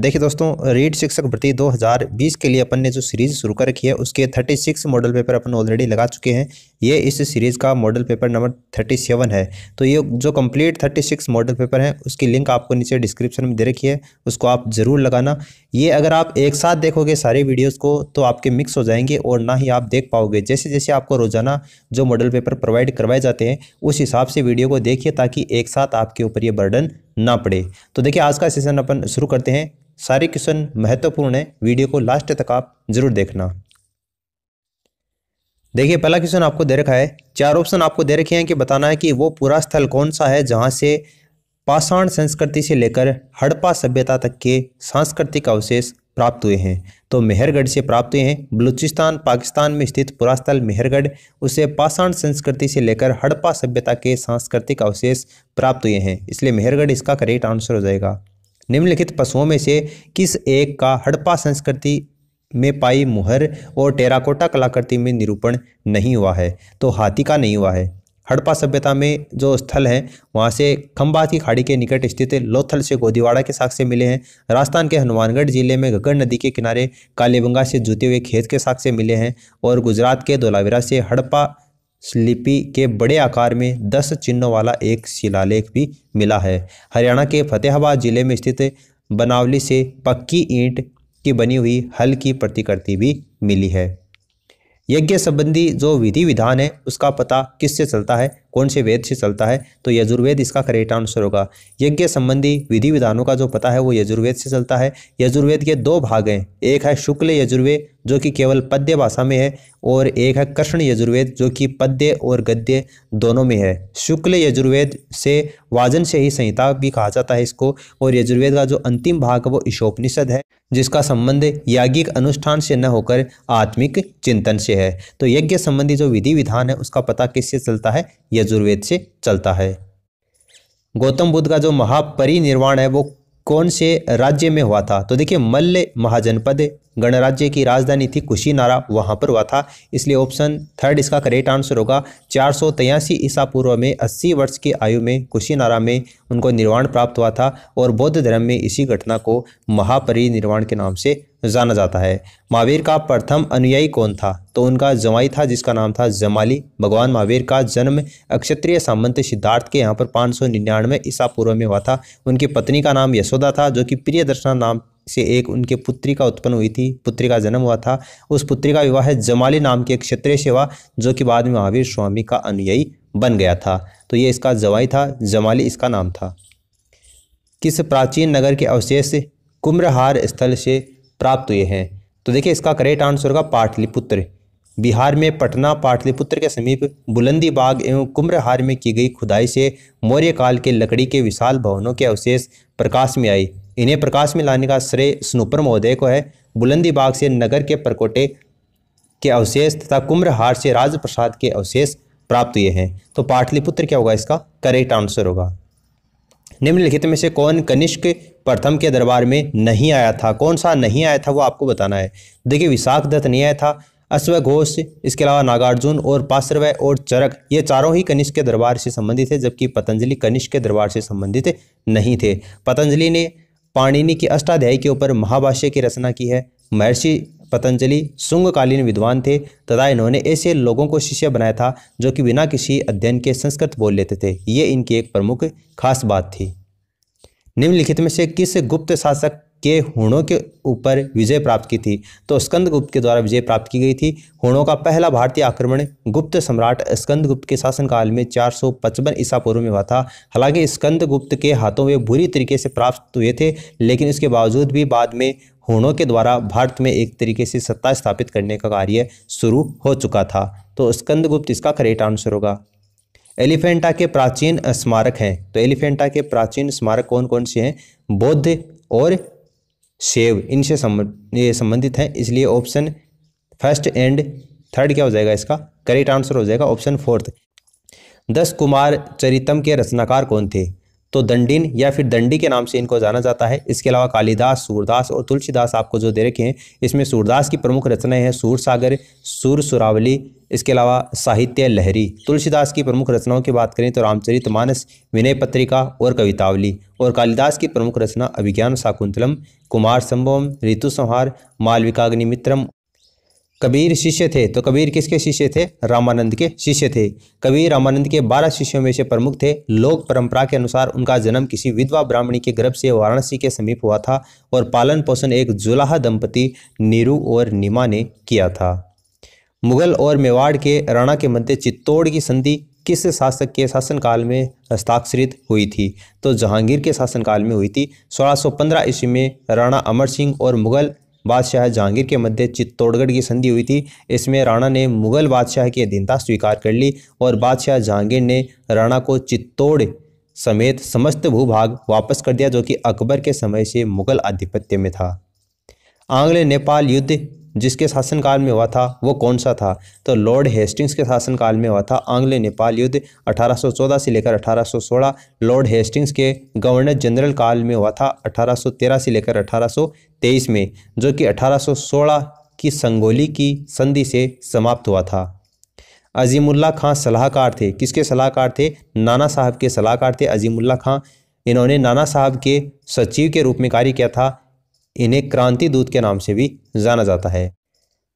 देखिए दोस्तों रीट शिक्षक भर्ती 2020 के लिए अपन ने जो सीरीज़ शुरू कर रखी है उसके 36 मॉडल पेपर अपन ऑलरेडी लगा चुके हैं ये इस सीरीज़ का मॉडल पेपर नंबर 37 है तो ये जो कंप्लीट 36 मॉडल पेपर है उसकी लिंक आपको नीचे डिस्क्रिप्शन में दे रखी है उसको आप ज़रूर लगाना ये अगर आप एक साथ देखोगे सारे वीडियोज़ को तो आपके मिक्स हो जाएंगे और ना ही आप देख पाओगे जैसे जैसे आपको रोज़ाना जो मॉडल पेपर प्रोवाइड करवाए जाते हैं उस हिसाब से वीडियो को देखिए ताकि एक साथ आपके ऊपर ये बर्डन ना पड़े तो देखिए आज का सेशन अपन शुरू करते हैं सारे क्वेश्चन महत्वपूर्ण है वीडियो को लास्ट तक आप जरूर देखना देखिए पहला क्वेश्चन आपको दे रखा है चार ऑप्शन आपको दे रखे हैं कि बताना है कि वो पूरा स्थल कौन सा है जहाँ से पाषाण संस्कृति से लेकर हड़प्पा सभ्यता तक के सांस्कृतिक अवशेष प्राप्त हुए हैं तो मेहरगढ़ से प्राप्त हुए हैं बलूचिस्तान पाकिस्तान में स्थित पुरास्थल मेहरगढ़ उसे पाषाण संस्कृति से लेकर हड़प्पा सभ्यता के सांस्कृतिक अवशेष प्राप्त हुए हैं इसलिए मेहरगढ़ इसका करेक्ट आंसर हो जाएगा निम्नलिखित पशुओं में से किस एक का हड़प्पा संस्कृति में पाई मुहर और टेराकोटा कलाकृति में निरूपण नहीं हुआ है तो हाथी का नहीं हुआ है हड़प्पा सभ्यता में जो स्थल हैं वहाँ से खम्बा की खाड़ी के निकट स्थित लोथल से गोदीवाड़ा के साक्ष्य मिले हैं राजस्थान के हनुमानगढ़ जिले में गगन नदी के किनारे कालीबंगा से जूते हुए खेत के साक्ष्य मिले हैं और गुजरात के धोलावीरा से हड़प्पा लिपि के बड़े आकार में दस चिन्हों वाला एक शिलालेख भी मिला है हरियाणा के फतेहाबाद जिले में स्थित बनावली से पक्की ईंट की बनी हुई हल की प्रतिकृति भी मिली है यज्ञ संबंधी जो विधि विधान है उसका पता किससे चलता है कौन से वेद से चलता है तो यजुर्वेद इसका करेक्ट आंसर होगा यज्ञ संबंधी विधि विधानों का जो पता है वो यजुर्वेद से चलता है यजुर्वेद के दो भाग हैं एक है शुक्ल यजुर्वेद जो कि केवल पद्य भाषा में है और एक है कृष्ण यजुर्वेद जो कि पद्य और गद्य दोनों में है शुक्ल यजुर्वेद से वाजन से ही संहिता भी कहा जाता है इसको और यजुर्वेद का जो अंतिम भाग वो ईशोपनिषद है जिसका संबंध याज्ञिक अनुष्ठान से न होकर आत्मिक चिंतन से है तो यज्ञ संबंधी जो विधि विधान है उसका पता किससे चलता है यजुर्वेद से चलता है गौतम बुद्ध का जो महापरिनिर्वाण है वो कौन से राज्य में हुआ था तो देखिए मल्ल महाजनपद गणराज्य की राजधानी थी कुशीनारा वहाँ पर हुआ था इसलिए ऑप्शन थर्ड इसका करेक्ट आंसर होगा चार सौ तिरासी ईसा पूर्व में अस्सी वर्ष की आयु में कुशीनारा में उनको निर्वाण प्राप्त हुआ था और बौद्ध धर्म में इसी घटना को महापरिनिर्वाण के नाम से जाना जाता है महावीर का प्रथम अनुयायी कौन था तो उनका जमाई था जिसका नाम था जमाली भगवान महावीर का जन्म अक्षत्रिय सामंत सिद्धार्थ के यहाँ पर पाँच सौ निन्यानवे ईसा पूर्व में हुआ था उनकी पत्नी का नाम यशोदा था जो कि प्रिय दर्शना नाम से एक उनके पुत्री का उत्पन्न हुई थी पुत्री का जन्म हुआ था उस पुत्री का विवाह जमाली नाम के एक क्षत्रिय जो कि बाद में महावीर स्वामी का अनुयायी बन गया था तो ये इसका जवाई था जमाली इसका नाम था किस प्राचीन नगर के अवशेष कुम्रहार स्थल से प्राप्त हुए हैं तो देखिए इसका करेक्ट आंसर होगा पाटलिपुत्र बिहार में पटना पाटलिपुत्र के समीप बुलंदी बाग एवं कुम्रहार में की गई खुदाई से मौर्य काल के लकड़ी के विशाल भवनों के अवशेष प्रकाश में आई इन्हें प्रकाश में लाने का श्रेय स्नूपर महोदय को है बुलंदीबाग से नगर के परकोटे के अवशेष तथा कुम्रहार से राजप्रसाद के अवशेष प्राप्त हुए हैं तो पाटलिपुत्र क्या होगा इसका करेक्ट आंसर होगा निम्नलिखित में से कौन कनिष्क प्रथम के दरबार में नहीं आया था कौन सा नहीं आया था वो आपको बताना है देखिए विशाख दत्त नहीं आया था अश्वघोष इसके अलावा नागार्जुन और पाश्रवय और चरक ये चारों ही कनिष्क के दरबार से संबंधित थे जबकि पतंजलि कनिष्क के दरबार से संबंधित नहीं थे पतंजलि ने पाणिनि की अष्टाध्यायी के ऊपर महाभाष्य की रचना की है महर्षि पतंजलि शुंगकालीन विद्वान थे तथा इन्होंने ऐसे लोगों को शिष्य बनाया था जो कि बिना किसी अध्ययन के संस्कृत बोल लेते थे ये इनकी एक प्रमुख खास बात थी निम्नलिखित में से किस गुप्त शासक के हुणों के ऊपर विजय प्राप्त की थी तो स्कंदगुप्त के द्वारा विजय प्राप्त की गई थी हुणों का पहला भारतीय आक्रमण गुप्त सम्राट स्कंदगुप्त के शासनकाल में चार सौ पचपन ईसा पूर्व में हुआ था हालांकि स्कंदगुप्त के हाथों में बुरी तरीके से प्राप्त हुए थे लेकिन इसके बावजूद भी बाद में हुणों के द्वारा भारत में एक तरीके से सत्ता स्थापित करने का कार्य शुरू हो चुका था तो स्कंदगुप्त इसका करेक्ट आंसर होगा एलिफेंटा के प्राचीन स्मारक हैं तो एलिफेंटा के प्राचीन स्मारक कौन कौन से हैं बौद्ध और सेव इनसे ये संबंधित हैं इसलिए ऑप्शन फर्स्ट एंड थर्ड क्या हो जाएगा इसका करेक्ट आंसर हो जाएगा ऑप्शन फोर्थ दस कुमार चरितम के रचनाकार कौन थे तो दंडिन या फिर दंडी के नाम से इनको जाना जाता है इसके अलावा कालिदास सूरदास और तुलसीदास आपको जो दे रखे हैं इसमें सूरदास की प्रमुख रचनाएं हैं सूर सागर सूर सुरावली इसके अलावा साहित्य लहरी तुलसीदास की प्रमुख रचनाओं की बात करें तो रामचरित मानस विनय पत्रिका और कवितावली और कालिदास की प्रमुख रचना अभिज्ञान शाकुंतलम कुमार संभवम ऋतु संहार मालविकाग्निमित्रम कबीर शिष्य थे तो कबीर किसके शिष्य थे रामानंद के शिष्य थे कबीर रामानंद के बारह शिष्यों में से प्रमुख थे लोक परंपरा के अनुसार उनका जन्म किसी विधवा ब्राह्मणी के गर्भ से वाराणसी के समीप हुआ था और पालन पोषण एक जुलाहा दंपति नीरू और निमा ने किया था मुगल और मेवाड़ के राणा के मध्य चित्तौड़ की संधि किस शासक के शासनकाल में हस्ताक्षरित हुई थी तो जहांगीर के शासनकाल में हुई थी 1615 ईस्वी में राणा अमर सिंह और मुगल बादशाह जहांगीर के मध्य चित्तौड़गढ़ की संधि हुई थी इसमें राणा ने मुगल बादशाह की अधीनता स्वीकार कर ली और बादशाह जहांगीर ने राणा को चित्तौड़ समेत समस्त भूभाग वापस कर दिया जो कि अकबर के समय से मुगल आधिपत्य में था आंग्ले नेपाल युद्ध जिसके शासनकाल में हुआ था वो कौन सा था तो लॉर्ड हेस्टिंग्स के शासनकाल में हुआ था आंग्ले नेपाल युद्ध 1814 से लेकर 1816 लॉर्ड हेस्टिंग्स के गवर्नर जनरल काल में हुआ था 1813 से लेकर 1823 में जो कि 1816 की संगोली की संधि से समाप्त हुआ था अजीमुल्ला खां सलाहकार थे किसके सलाहकार थे नाना साहब के सलाहकार थे अजीमुल्ला खां इन्होंने नाना साहब के सचिव के रूप में कार्य किया था इन्हें क्रांति दूत के नाम से भी जाना जाता है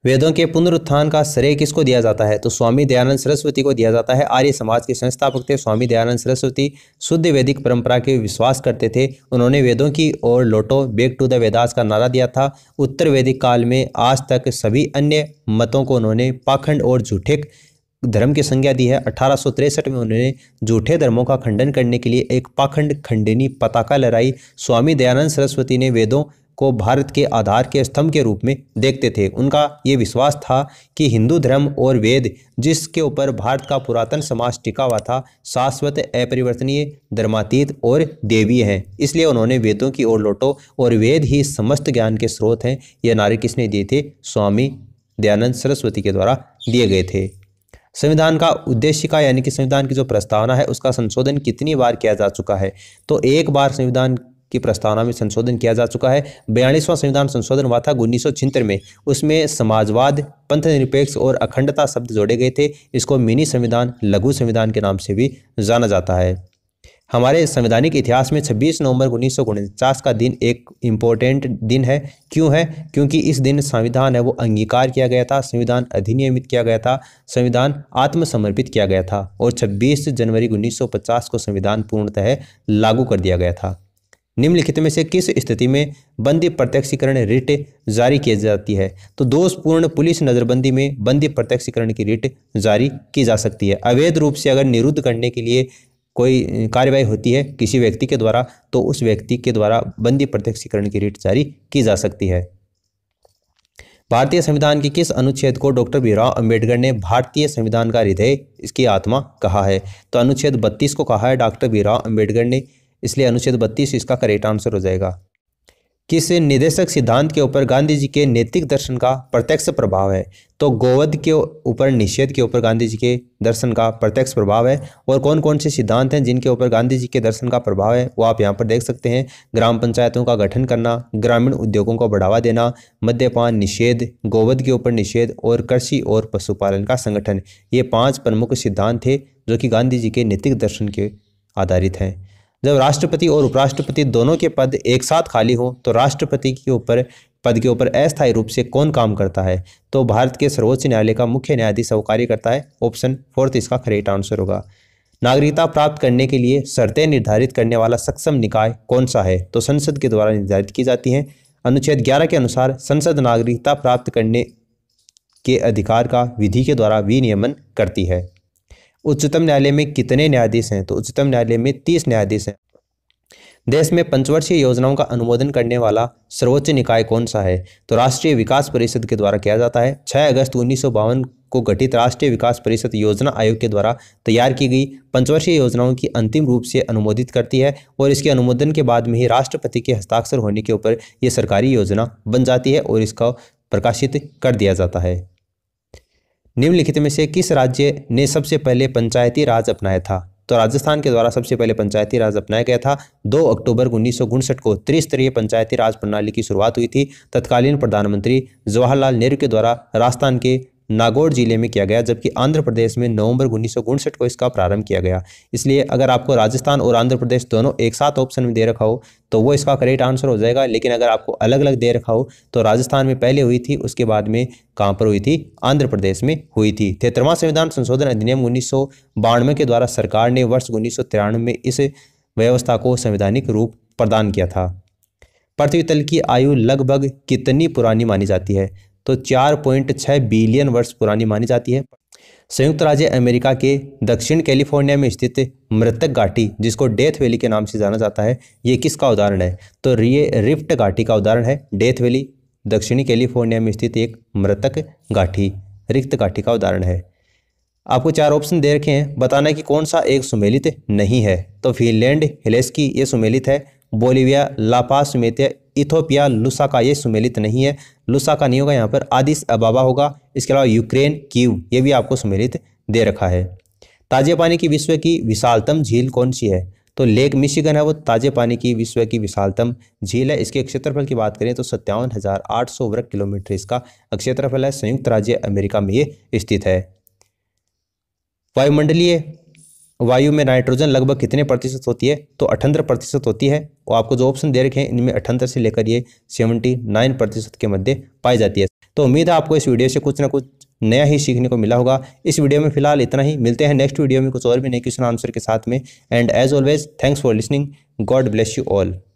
वेदों के पुनरुत्थान का श्रेय किसको दिया जाता है तो स्वामी दयानंद सरस्वती को दिया जाता है आर्य समाज के संस्थापक थे स्वामी दयानंद सरस्वती शुद्ध वैदिक परंपरा के विश्वास करते थे उन्होंने वेदों की ओर लोटो बेक टू द वेदास का नारा दिया था उत्तर वैदिक काल में आज तक सभी अन्य मतों को उन्होंने पाखंड और झूठे धर्म की संज्ञा दी है अठारह में उन्होंने झूठे धर्मों का खंडन करने के लिए एक पाखंड खंडनी पताका लहराई स्वामी दयानंद सरस्वती ने वेदों को भारत के आधार के स्तंभ के रूप में देखते थे उनका ये विश्वास था कि हिंदू धर्म और वेद जिसके ऊपर भारत का पुरातन समाज टिका हुआ था शाश्वत अपरिवर्तनीय धर्मातीत और देवी है इसलिए उन्होंने वेदों की ओर लौटो और वेद ही समस्त ज्ञान के स्रोत हैं यह नारे किसने दिए थे स्वामी दयानंद सरस्वती के द्वारा दिए गए थे संविधान का उद्देश्य का यानी कि संविधान की जो प्रस्तावना है उसका संशोधन कितनी बार किया जा चुका है तो एक बार संविधान की प्रस्तावना में संशोधन किया जा चुका है बयालीसवां संविधान संशोधन हुआ था उन्नीस में उसमें समाजवाद पंथ निरपेक्ष और अखंडता शब्द जोड़े गए थे इसको मिनी संविधान लघु संविधान के नाम से भी जाना जाता है हमारे संवैधानिक इतिहास में 26 नवंबर उन्नीस का दिन एक इम्पोर्टेंट दिन है क्यों है क्योंकि इस दिन संविधान है वो अंगीकार किया गया था संविधान अधिनियमित किया गया था संविधान आत्मसमर्पित किया गया था और 26 जनवरी 1950 को संविधान पूर्णतः लागू कर दिया गया था निम्नलिखित में से किस स्थिति में बंदी प्रत्यक्षीकरण रिट जारी की जाती है तो दोषपूर्ण पुलिस नज़रबंदी में बंदी प्रत्यक्षीकरण की रिट जारी की जा सकती है अवैध रूप से अगर निरुद्ध करने के लिए कोई कार्यवाही होती है किसी व्यक्ति के द्वारा तो उस व्यक्ति के द्वारा बंदी प्रत्यक्षीकरण की रिट जारी की जा सकती है भारतीय संविधान के किस अनुच्छेद को डॉक्टर भीमराव अंबेडकर ने भारतीय संविधान का हृदय इसकी आत्मा कहा है तो अनुच्छेद 32 को कहा है डॉक्टर भीमराव अंबेडकर ने इसलिए अनुच्छेद बत्तीस इसका करेक्ट आंसर हो जाएगा किस निदेशक सिद्धांत के ऊपर गांधी जी के नैतिक दर्शन का प्रत्यक्ष प्रभाव है तो गोवध के ऊपर निषेध के ऊपर गांधी जी के दर्शन का प्रत्यक्ष प्रभाव है और कौन कौन से सिद्धांत हैं जिनके ऊपर गांधी जी के दर्शन का प्रभाव है वो आप यहाँ पर देख सकते हैं ग्राम पंचायतों का गठन करना ग्रामीण उद्योगों को बढ़ावा देना मद्यपान निषेध गोवध के ऊपर निषेध और कृषि और पशुपालन का संगठन ये पाँच प्रमुख सिद्धांत थे जो कि गांधी जी के नैतिक दर्शन के आधारित हैं जब राष्ट्रपति और उपराष्ट्रपति दोनों के पद एक साथ खाली हो तो राष्ट्रपति के ऊपर पद के ऊपर अस्थायी रूप से कौन काम करता है तो भारत के सर्वोच्च न्यायालय का मुख्य न्यायाधीश वो कार्य करता है ऑप्शन फोर्थ इसका करेक्ट आंसर होगा नागरिकता प्राप्त करने के लिए शर्तें निर्धारित करने वाला सक्षम निकाय कौन सा है तो संसद के द्वारा निर्धारित की जाती हैं अनुच्छेद 11 के अनुसार संसद नागरिकता प्राप्त करने के अधिकार का विधि के द्वारा विनियमन करती है उच्चतम न्यायालय में कितने न्यायाधीश हैं तो उच्चतम न्यायालय में तीस न्यायाधीश हैं देश में पंचवर्षीय योजनाओं का अनुमोदन करने वाला सर्वोच्च निकाय कौन सा है तो राष्ट्रीय विकास परिषद के द्वारा किया जाता है 6 अगस्त उन्नीस को गठित राष्ट्रीय विकास परिषद योजना आयोग के द्वारा तैयार की गई पंचवर्षीय योजनाओं की अंतिम रूप से अनुमोदित करती है और इसके अनुमोदन के बाद में ही राष्ट्रपति के हस्ताक्षर होने के ऊपर ये सरकारी योजना बन जाती है और इसका प्रकाशित कर दिया जाता है निम्नलिखित में से किस राज्य ने सबसे पहले पंचायती राज अपनाया था तो राजस्थान के द्वारा सबसे पहले पंचायती राज अपनाया गया था 2 अक्टूबर उन्नीस को त्रिस्तरीय पंचायती राज प्रणाली की शुरुआत हुई थी तत्कालीन प्रधानमंत्री जवाहरलाल नेहरू के द्वारा राजस्थान के नागौर जिले में किया गया जबकि आंध्र प्रदेश में नवंबर उन्नीस को इसका प्रारंभ किया गया इसलिए अगर आपको राजस्थान और आंध्र प्रदेश दोनों एक साथ ऑप्शन में दे रखा हो तो वो इसका करेक्ट आंसर हो जाएगा लेकिन अगर आपको अलग अलग दे रखा हो तो राजस्थान में पहले हुई थी उसके बाद में कहाँ पर हुई थी आंध्र प्रदेश में हुई थी तेतरवा संविधान संशोधन अधिनियम उन्नीस के द्वारा सरकार ने वर्ष उन्नीस में इस व्यवस्था को संवैधानिक रूप प्रदान किया था पृथ्वी तल की आयु लगभग कितनी पुरानी मानी जाती है तो 4.6 बिलियन वर्ष पुरानी मानी जाती है संयुक्त राज्य अमेरिका के दक्षिण कैलिफोर्निया में स्थित मृतक घाटी जिसको डेथ वैली के नाम से जाना जाता है ये किसका उदाहरण है तो रिये रिफ्ट घाटी का उदाहरण है डेथ वैली दक्षिणी कैलिफोर्निया में स्थित एक मृतक घाटी रिक्त घाटी का उदाहरण है आपको चार ऑप्शन दे रखे हैं बताना है कि कौन सा एक सुमेलित नहीं है तो फिनलैंड हिलेस्की ये सुमेलित है बोलीविया लापा सुमेतिया इथोपिया लुसाका ये सुमेलित नहीं है लुसाका नहीं होगा यहाँ पर आदिस अबाबा होगा इसके अलावा यूक्रेन क्यू ये भी आपको सुमेलित दे रखा है ताजे पानी की विश्व की विशालतम झील कौन सी है तो लेक मिशिगन है वो ताजे पानी की विश्व की विशालतम झील है इसके क्षेत्रफल की बात करें तो सत्तावन हज़ार आठ सौ वर्ग किलोमीटर इसका क्षेत्रफल है संयुक्त राज्य अमेरिका में ये स्थित है वायुमंडलीय वायु में नाइट्रोजन लगभग कितने प्रतिशत होती है तो अठहत्तर प्रतिशत होती है और आपको जो ऑप्शन दे रखे हैं इनमें अठहत्तर से लेकर ये सेवेंटी नाइन प्रतिशत के मध्य पाई जाती है तो उम्मीद है आपको इस वीडियो से कुछ ना कुछ नया ही सीखने को मिला होगा इस वीडियो में फिलहाल इतना ही मिलते हैं नेक्स्ट वीडियो में कुछ और भी नए क्वेश्चन आंसर के साथ में and as always thanks for listening God bless you all